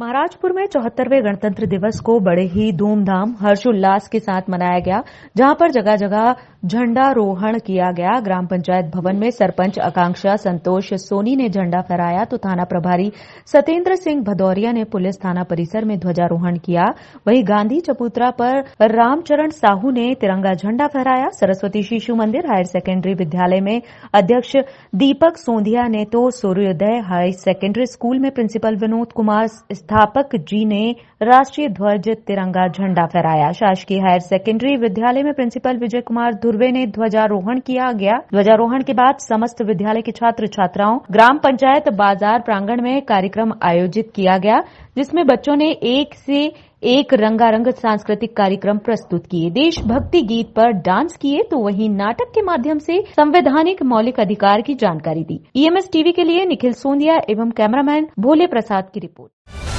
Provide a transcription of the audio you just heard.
महाराजपुर में चौहत्तरवें गणतंत्र दिवस को बड़े ही धूमधाम हर्षोल्लास के साथ मनाया गया जहां पर जगह जगह झंडारोहण किया गया ग्राम पंचायत भवन में सरपंच आकांक्षा संतोष सोनी ने झंडा फहराया तो थाना प्रभारी सतेंद्र सिंह भदौरिया ने पुलिस थाना परिसर में ध्वजारोहण किया वहीं गांधी चपूत्रा पर रामचरण साहू ने तिरंगा झंडा फहराया सरस्वती शिशु मंदिर हायर सेकेंडरी विद्यालय में अध्यक्ष दीपक सोंधिया ने तो सूर्योदय हायर सेकेंडरी स्कूल में प्रिंसिपल विनोद कुमार स्थापक जी ने राष्ट्रीय ध्वज तिरंगा झंडा फहराया शासकीय हायर सेकेंडरी विद्यालय में प्रिंसिपल विजय कुमार दुर्वे ने ध्वजारोहण किया गया ध्वजारोहण के बाद समस्त विद्यालय के छात्र छात्राओं ग्राम पंचायत बाजार प्रांगण में कार्यक्रम आयोजित किया गया जिसमें बच्चों ने एक से एक रंगारंग सांस्कृतिक कार्यक्रम प्रस्तुत किए देशभक्ति गीत पर डांस किए तो वहीं नाटक के माध्यम से संवैधानिक मौलिक अधिकार की जानकारी दी ईएमएस e टीवी के लिए निखिल सोंदिया एवं कैमरामैन भोले प्रसाद की रिपोर्ट